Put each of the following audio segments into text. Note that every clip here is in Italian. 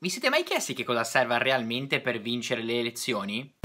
Vi siete mai chiesti che cosa serva realmente per vincere le elezioni?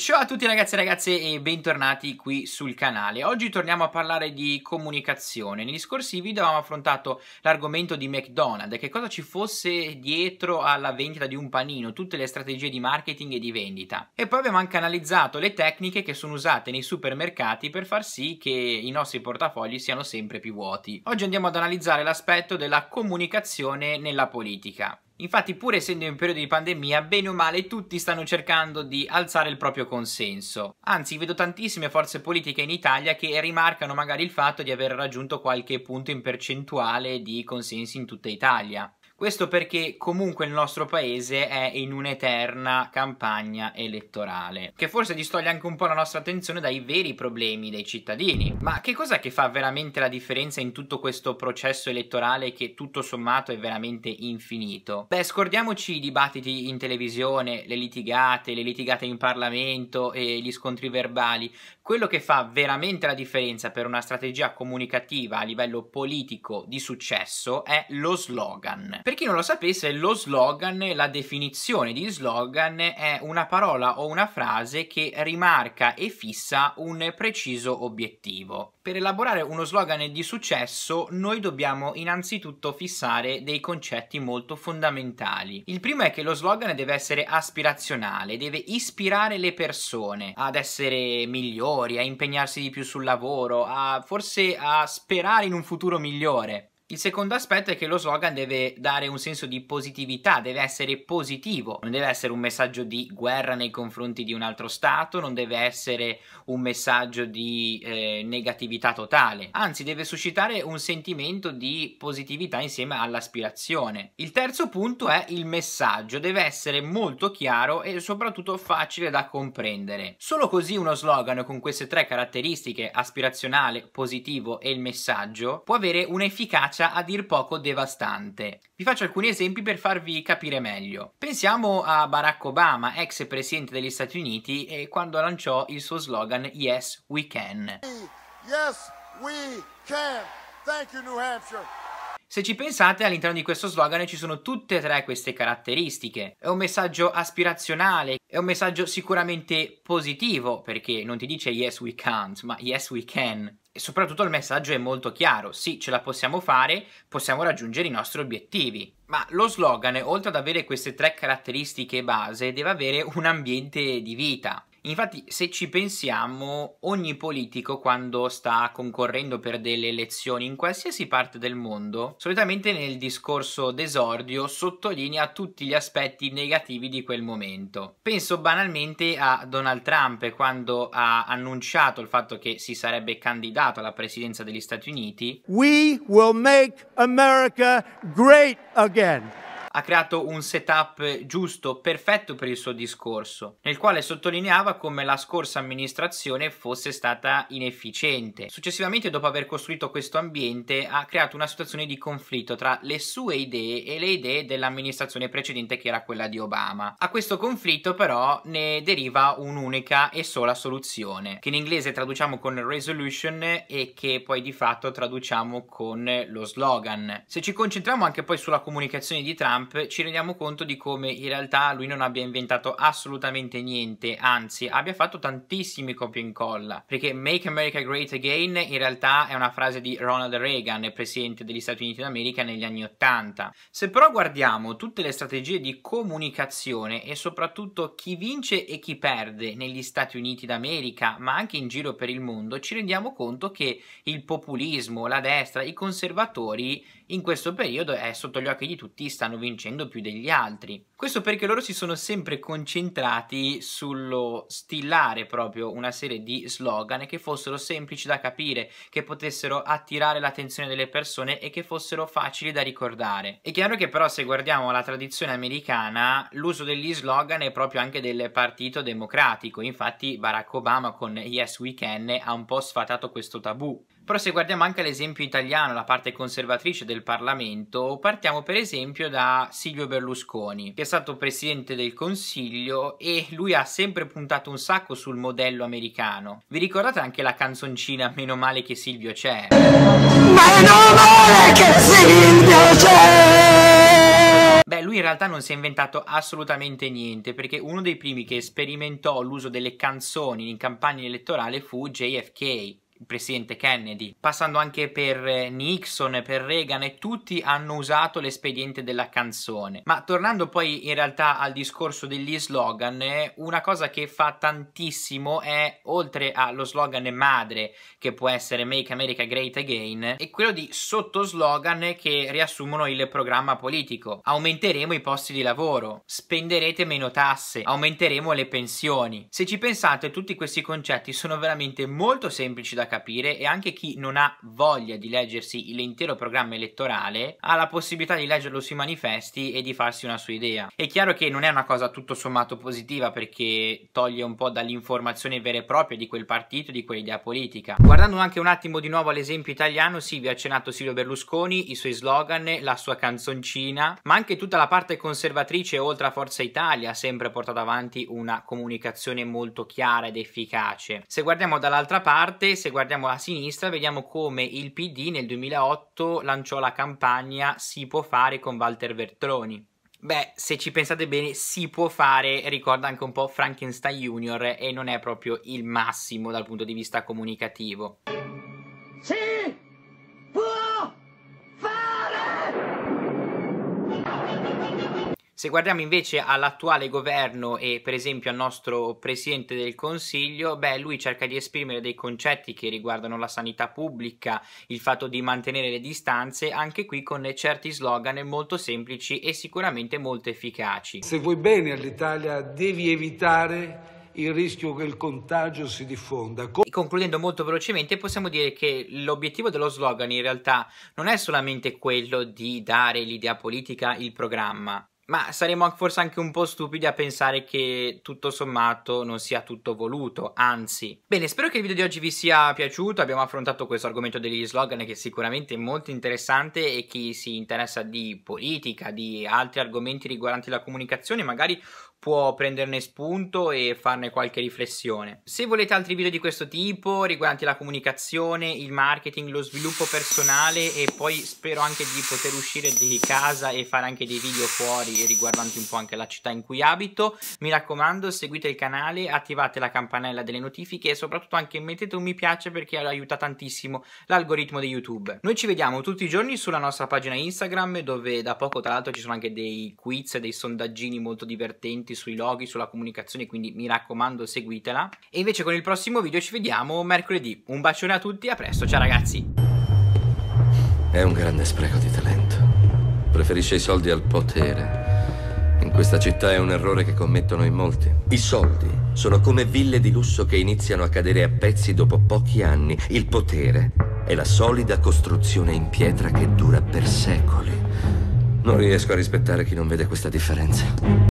ciao a tutti ragazzi e ragazze e bentornati qui sul canale. Oggi torniamo a parlare di comunicazione. Negli scorsi video avevamo affrontato l'argomento di McDonald's, che cosa ci fosse dietro alla vendita di un panino, tutte le strategie di marketing e di vendita. E poi abbiamo anche analizzato le tecniche che sono usate nei supermercati per far sì che i nostri portafogli siano sempre più vuoti. Oggi andiamo ad analizzare l'aspetto della comunicazione nella politica. Infatti, pur essendo in un periodo di pandemia, bene o male tutti stanno cercando di alzare il proprio consenso. Anzi, vedo tantissime forze politiche in Italia che rimarcano magari il fatto di aver raggiunto qualche punto in percentuale di consensi in tutta Italia. Questo perché comunque il nostro paese è in un'eterna campagna elettorale, che forse distoglie anche un po' la nostra attenzione dai veri problemi dei cittadini. Ma che cos'è che fa veramente la differenza in tutto questo processo elettorale che tutto sommato è veramente infinito? Beh, scordiamoci i dibattiti in televisione, le litigate, le litigate in Parlamento e gli scontri verbali. Quello che fa veramente la differenza per una strategia comunicativa a livello politico di successo è lo slogan per chi non lo sapesse, lo slogan, la definizione di slogan è una parola o una frase che rimarca e fissa un preciso obiettivo. Per elaborare uno slogan di successo, noi dobbiamo innanzitutto fissare dei concetti molto fondamentali. Il primo è che lo slogan deve essere aspirazionale, deve ispirare le persone ad essere migliori, a impegnarsi di più sul lavoro, a forse a sperare in un futuro migliore. Il secondo aspetto è che lo slogan deve dare un senso di positività, deve essere positivo, non deve essere un messaggio di guerra nei confronti di un altro Stato, non deve essere un messaggio di eh, negatività totale, anzi deve suscitare un sentimento di positività insieme all'aspirazione. Il terzo punto è il messaggio, deve essere molto chiaro e soprattutto facile da comprendere. Solo così uno slogan con queste tre caratteristiche, aspirazionale, positivo e il messaggio, può avere un'efficacia minaccia a dir poco devastante. Vi faccio alcuni esempi per farvi capire meglio. Pensiamo a Barack Obama, ex presidente degli Stati Uniti, e quando lanciò il suo slogan Yes, we can. Yes, we can. Thank you, New Hampshire. Se ci pensate, all'interno di questo slogan ci sono tutte e tre queste caratteristiche. È un messaggio aspirazionale, è un messaggio sicuramente positivo, perché non ti dice yes we can't, ma yes we can e soprattutto il messaggio è molto chiaro, sì ce la possiamo fare, possiamo raggiungere i nostri obiettivi. Ma lo slogan, oltre ad avere queste tre caratteristiche base, deve avere un ambiente di vita. Infatti, se ci pensiamo, ogni politico quando sta concorrendo per delle elezioni in qualsiasi parte del mondo, solitamente nel discorso d'esordio sottolinea tutti gli aspetti negativi di quel momento. Penso banalmente a Donald Trump quando ha annunciato il fatto che si sarebbe candidato alla presidenza degli Stati Uniti. We will make America great again ha creato un setup giusto, perfetto per il suo discorso, nel quale sottolineava come la scorsa amministrazione fosse stata inefficiente. Successivamente, dopo aver costruito questo ambiente, ha creato una situazione di conflitto tra le sue idee e le idee dell'amministrazione precedente che era quella di Obama. A questo conflitto però ne deriva un'unica e sola soluzione, che in inglese traduciamo con resolution e che poi di fatto traduciamo con lo slogan. Se ci concentriamo anche poi sulla comunicazione di Trump, Trump ci rendiamo conto di come in realtà lui non abbia inventato assolutamente niente, anzi abbia fatto tantissimi copia e incolla, perché Make America Great Again in realtà è una frase di Ronald Reagan, presidente degli Stati Uniti d'America negli anni Ottanta. Se però guardiamo tutte le strategie di comunicazione e soprattutto chi vince e chi perde negli Stati Uniti d'America, ma anche in giro per il mondo, ci rendiamo conto che il populismo, la destra, i conservatori in questo periodo è eh, sotto gli occhi di tutti, stanno vincendo più degli altri. Questo perché loro si sono sempre concentrati sullo stilare proprio una serie di slogan che fossero semplici da capire, che potessero attirare l'attenzione delle persone e che fossero facili da ricordare. È chiaro che però se guardiamo la tradizione americana, l'uso degli slogan è proprio anche del Partito Democratico, infatti Barack Obama con Yes We Can ha un po' sfatato questo tabù. Però se guardiamo anche l'esempio italiano, la parte conservatrice del Parlamento, partiamo per esempio da Silvio Berlusconi, che è stato presidente del Consiglio e lui ha sempre puntato un sacco sul modello americano. Vi ricordate anche la canzoncina Meno male che Silvio c'è? Meno male che Silvio c'è! Beh, lui in realtà non si è inventato assolutamente niente, perché uno dei primi che sperimentò l'uso delle canzoni in campagna elettorale fu JFK presidente Kennedy, passando anche per eh, Nixon, per Reagan e tutti hanno usato l'espediente della canzone. Ma tornando poi in realtà al discorso degli slogan, eh, una cosa che fa tantissimo è, oltre allo slogan madre, che può essere Make America Great Again, è quello di sottoslogan che riassumono il programma politico. Aumenteremo i posti di lavoro, spenderete meno tasse, aumenteremo le pensioni. Se ci pensate, tutti questi concetti sono veramente molto semplici da capire e anche chi non ha voglia di leggersi l'intero programma elettorale ha la possibilità di leggerlo sui manifesti e di farsi una sua idea. È chiaro che non è una cosa tutto sommato positiva perché toglie un po' dall'informazione vera e propria di quel partito, di quell'idea politica. Guardando anche un attimo di nuovo all'esempio italiano, sì, vi ha accennato Silvio Berlusconi, i suoi slogan, la sua canzoncina, ma anche tutta la parte conservatrice oltre a Forza Italia ha sempre portato avanti una comunicazione molto chiara ed efficace. Se guardiamo dall'altra parte, se guardiamo guardiamo a sinistra vediamo come il PD nel 2008 lanciò la campagna Si può fare con Walter Vertroni. Beh, se ci pensate bene, si può fare, ricorda anche un po' Frankenstein Junior e non è proprio il massimo dal punto di vista comunicativo. Sì! Se guardiamo invece all'attuale governo e per esempio al nostro Presidente del Consiglio, beh, lui cerca di esprimere dei concetti che riguardano la sanità pubblica, il fatto di mantenere le distanze, anche qui con certi slogan molto semplici e sicuramente molto efficaci. Se vuoi bene all'Italia devi evitare il rischio che il contagio si diffonda. Concludendo molto velocemente, possiamo dire che l'obiettivo dello slogan in realtà non è solamente quello di dare l'idea politica, il programma, ma saremo forse anche un po' stupidi a pensare che tutto sommato non sia tutto voluto, anzi. Bene, spero che il video di oggi vi sia piaciuto, abbiamo affrontato questo argomento degli slogan che è sicuramente molto interessante e chi si interessa di politica, di altri argomenti riguardanti la comunicazione, magari può prenderne spunto e farne qualche riflessione. Se volete altri video di questo tipo riguardanti la comunicazione, il marketing, lo sviluppo personale e poi spero anche di poter uscire di casa e fare anche dei video fuori riguardanti un po' anche la città in cui abito. Mi raccomando, seguite il canale, attivate la campanella delle notifiche e soprattutto anche mettete un mi piace perché aiuta tantissimo l'algoritmo di YouTube. Noi ci vediamo tutti i giorni sulla nostra pagina Instagram dove da poco tra l'altro ci sono anche dei quiz dei sondaggini molto divertenti sui loghi, sulla comunicazione, quindi mi raccomando seguitela. E invece con il prossimo video ci vediamo mercoledì. Un bacione a tutti, a presto, ciao ragazzi! È un grande spreco di talento. Preferisce i soldi al potere in questa città è un errore che commettono in molti. I soldi sono come ville di lusso che iniziano a cadere a pezzi dopo pochi anni. Il potere è la solida costruzione in pietra che dura per secoli. Non riesco a rispettare chi non vede questa differenza.